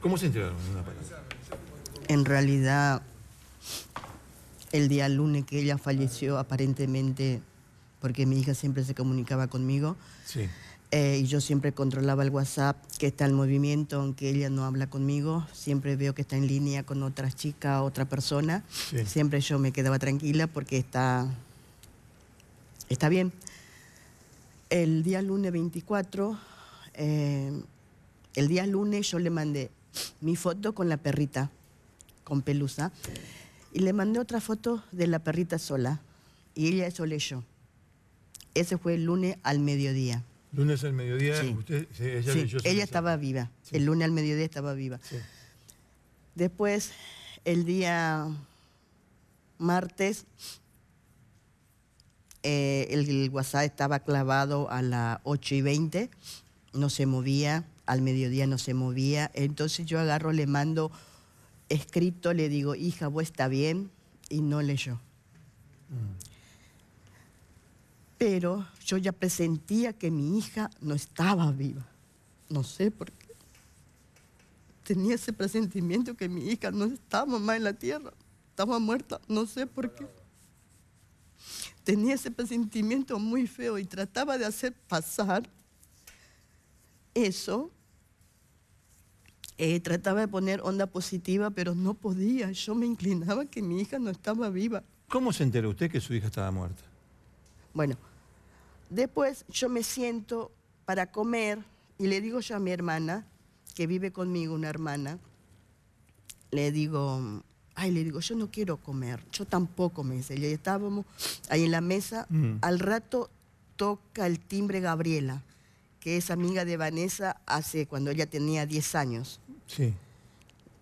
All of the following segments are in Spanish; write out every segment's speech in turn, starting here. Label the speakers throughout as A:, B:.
A: ¿Cómo se enteraron en una
B: En realidad, el día lunes que ella falleció, aparentemente, porque mi hija siempre se comunicaba conmigo. Eh, y yo siempre controlaba el WhatsApp, que está en movimiento, aunque ella no habla conmigo. Siempre veo que está en línea con otra chica, otra persona. Siempre yo me quedaba tranquila porque está, está bien. El día lunes 24, eh, el día lunes yo le mandé mi foto con la perrita, con pelusa, y le mandé otra foto de la perrita sola, y ella eso leyó. Ese fue el lunes al mediodía.
A: Lunes al mediodía, eh, ella,
B: estaba viva, el lunes al mediodía estaba viva. Después, el día martes, eh, el, el, WhatsApp estaba clavado a las 8 y 20, no se movía, al mediodía no se movía. Entonces yo agarro, le mando escrito, le digo, hija, vos está bien, y no leyó. Pero yo ya presentía que mi hija no estaba viva. No sé por qué. Tenía ese presentimiento que mi hija no estaba más en la tierra, estaba muerta, no sé por qué. Tenía ese presentimiento muy feo y trataba de hacer pasar eso eh, trataba de poner onda positiva, pero no podía. Yo me inclinaba que mi hija no estaba viva. ¿Cómo se enteró usted que su hija estaba muerta? Bueno, después yo me siento para comer y le digo yo a mi hermana, que vive conmigo, una hermana, le digo, ay, le digo, yo no quiero comer, yo tampoco, me dice. Y estábamos ahí en la mesa, mm. al rato toca el timbre Gabriela que es amiga de Vanessa hace cuando ella tenía 10 años. Sí.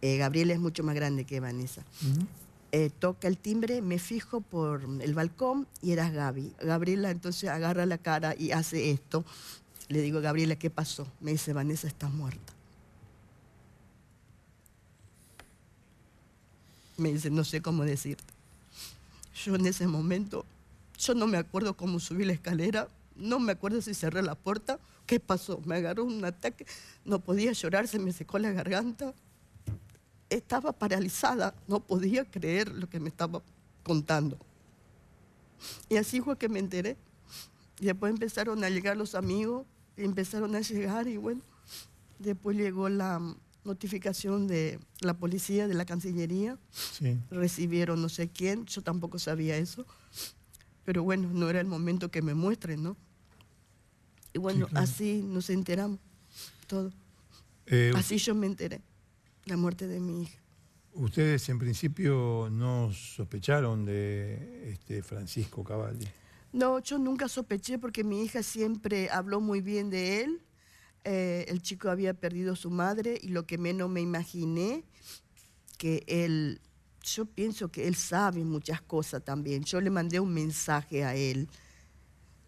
B: Eh, Gabriela es mucho más grande que Vanessa. Eh, toca el timbre, me fijo por el balcón y era Gaby. Gabriela entonces agarra la cara y hace esto. Le digo, Gabriela, ¿qué pasó? Me dice, Vanessa, está muerta. Me dice, no sé cómo decirte. Yo en ese momento, yo no me acuerdo cómo subí la escalera, no me acuerdo si cerré la puerta, ¿qué pasó? Me agarró un ataque, no podía llorar, se me secó la garganta. Estaba paralizada, no podía creer lo que me estaba contando. Y así fue que me enteré. Y después empezaron a llegar los amigos, empezaron a llegar y bueno, después llegó la notificación de la policía, de la Cancillería. Recibieron no sé quién, yo tampoco sabía eso. Pero bueno, no era el momento que me muestren, ¿no? Y bueno, así nos enteramos todo. Eh, así yo me enteré, la muerte de mi hija.
A: ¿Ustedes en principio no sospecharon de este Francisco Cavalli?
B: No, yo nunca sospeché porque mi hija siempre habló muy bien de él. Eh, el chico había perdido a su madre y lo que menos me imaginé que él, yo pienso que él sabe muchas cosas también. Yo le mandé un mensaje a él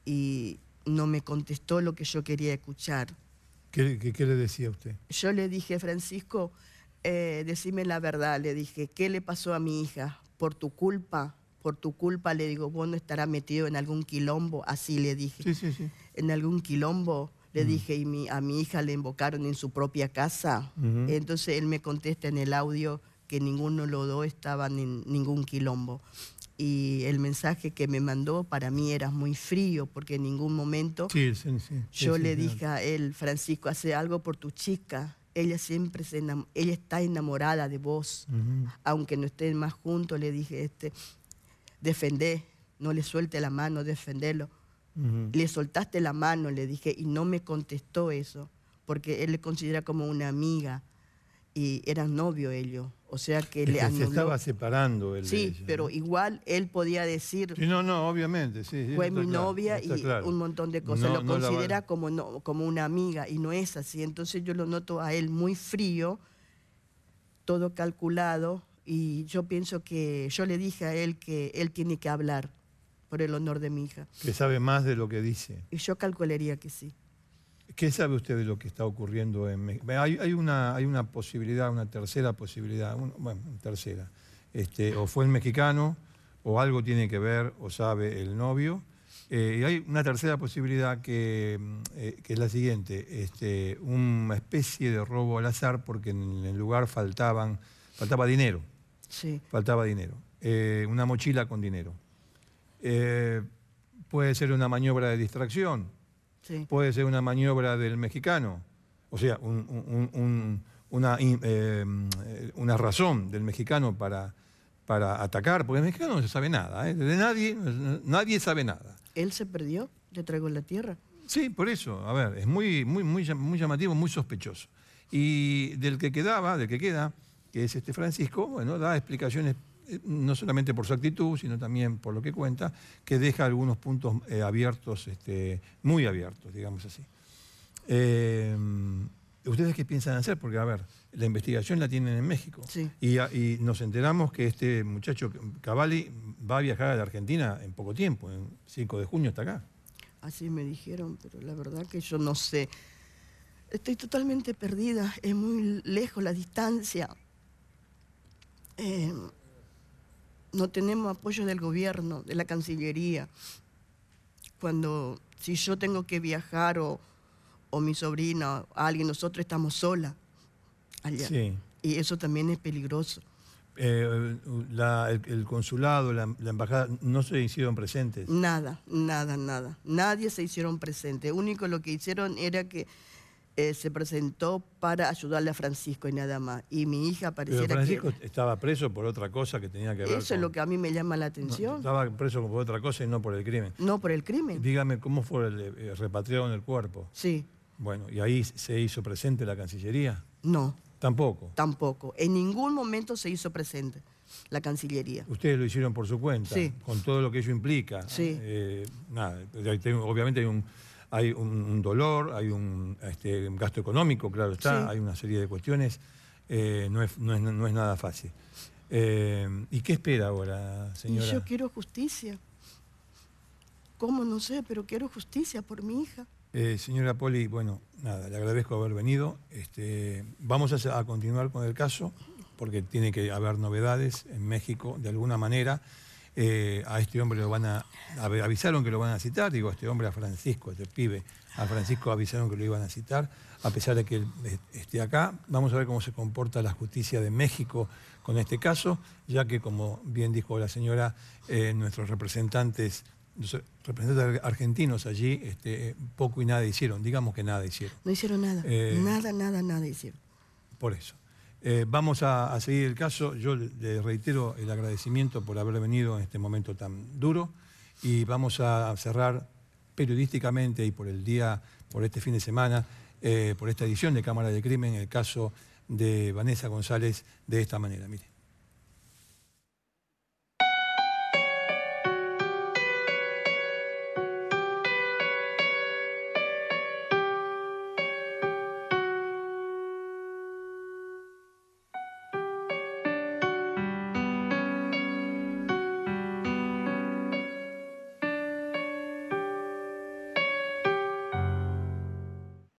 B: y no me contestó lo que yo quería escuchar. ¿Qué, le decía usted? Yo le dije, Francisco, eh, decime la verdad, le dije, ¿qué le pasó a mi hija? Por tu culpa, por tu culpa, le digo, vos no estarás metido en algún quilombo, así le dije. Sí, sí, sí. En algún quilombo, le dije, y a mi hija le invocaron en su propia casa. Entonces él me contesta en el audio que ninguno los dos estaban en ningún quilombo y el mensaje que me mandó para mí era muy frío porque en ningún momento yo le dije a él, Francisco, hace algo por tu chica. Ella siempre se ella está enamorada de vos, aunque no estén más juntos. Le dije, este, defendé, no le suelte la mano, defenderlo Le soltaste la mano, le dije, y no me contestó eso, porque él le considera como una amiga y eran novio ellos. O sea que, le que Se estaba
A: separando él. Sí,
B: pero igual él podía decir. no,
A: no, obviamente, sí. fue mi novia y un montón de cosas. lo considera
B: como, no, como una amiga y no es así. Entonces yo lo noto a él muy frío, todo calculado. Y yo pienso que yo le dije a él que él tiene que hablar por el honor de mi hija. Que
A: sabe más de lo que dice.
B: Y yo calcularía que sí.
A: ¿Qué sabe usted de lo que está ocurriendo en México? Hay, una, posibilidad, una tercera posibilidad, bueno, tercera. Este, o fue el mexicano, o algo tiene que ver, o sabe el novio. Eh, y hay una tercera posibilidad que, mm, eh, es la siguiente, este, una especie de robo al azar porque en el lugar faltaban, faltaba dinero. Sí. Faltaba dinero. Eh, una mochila con dinero. puede ser una maniobra de distracción puede ser una maniobra del mexicano, o sea, una, eh, mm, una razón del mexicano para, para atacar, porque el mexicano no se sabe nada, ¿eh? nadie, nadie sabe nada.
B: Él se perdió, le traigo en la tierra.
A: Sí, por eso, a ver, es muy, muy, muy, muy llamativo, muy sospechoso. Y del que quedaba, del que queda, que es este Francisco, bueno, da explicaciones eh, no solamente por su actitud, sino también por lo que cuenta, que deja algunos puntos eh, abiertos, este, muy abiertos, digamos así. Eh, ¿Ustedes qué piensan hacer? Porque, a ver, la investigación la tienen en México. Y, nos enteramos que este muchacho Cavalli va a viajar a la Argentina en poco tiempo, en 5 de junio está acá.
B: Así me dijeron, pero la verdad que yo no sé. Estoy totalmente perdida, es muy lejos la distancia no tenemos apoyo del gobierno, de la Cancillería. Cuando, si yo tengo que viajar o, mi sobrina, o alguien, nosotros estamos solas allá. Y eso también es peligroso.
A: Eh, el, consulado, la, la, embajada, no se hicieron presentes.
B: Nada, nada, nada. Nadie se hicieron presentes. Único lo que hicieron era que eh, se presentó para ayudarle a Francisco y nada más. Y mi hija pareciera Francisco
A: estaba preso por otra cosa que tenía que ver Eso es
B: lo que a mí me llama la atención.
A: estaba preso por otra cosa y no por el crimen.
B: No por el crimen.
A: Dígame, ¿cómo fue? El, eh, repatriado en el cuerpo? Sí. Bueno, ¿y ahí se hizo presente la Cancillería?
B: No. ¿Tampoco? Tampoco. En ningún momento se hizo presente la Cancillería. Ustedes lo hicieron por su cuenta, sí. con
A: todo lo que ello implica. Sí. Eh, nada, obviamente hay un hay un, dolor, hay este, un, gasto económico, claro está, hay una serie de cuestiones, eh, no, es, no, es, nada fácil. Eh, ¿Y qué espera ahora, señora? yo
B: quiero justicia. ¿Cómo? No sé, pero quiero justicia por mi hija.
A: Eh, señora Poli, bueno, nada, le agradezco haber venido. Este, vamos a continuar con el caso porque tiene que haber novedades en México de alguna manera. Eh, a este hombre lo van a, avisaron que lo van a citar, digo, a este hombre, a Francisco, este pibe, a Francisco avisaron que lo iban a citar, a pesar de que esté acá. Vamos a ver cómo se comporta la justicia de México con este caso, ya que, como bien dijo la señora, eh, nuestros representantes representantes argentinos allí este, poco y nada hicieron, digamos que nada hicieron.
B: No hicieron nada, eh, nada, nada, nada hicieron.
A: Por eso. Eh, vamos a, seguir el caso. Yo le reitero el agradecimiento por haber venido en este momento tan duro y vamos a cerrar periodísticamente y por el día, por este fin de semana, eh, por esta edición de Cámara de Crimen, el caso de Vanessa González de esta manera. Mire.